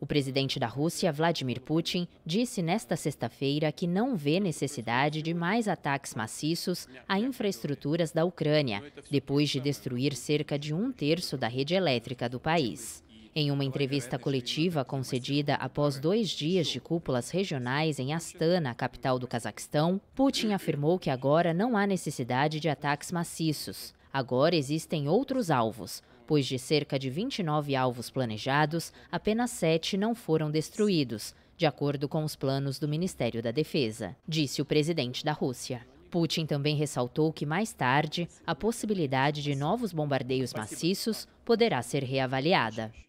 O presidente da Rússia, Vladimir Putin, disse nesta sexta-feira que não vê necessidade de mais ataques maciços a infraestruturas da Ucrânia, depois de destruir cerca de um terço da rede elétrica do país. Em uma entrevista coletiva concedida após dois dias de cúpulas regionais em Astana, capital do Cazaquistão, Putin afirmou que agora não há necessidade de ataques maciços. Agora existem outros alvos, pois de cerca de 29 alvos planejados, apenas sete não foram destruídos, de acordo com os planos do Ministério da Defesa, disse o presidente da Rússia. Putin também ressaltou que mais tarde a possibilidade de novos bombardeios maciços poderá ser reavaliada.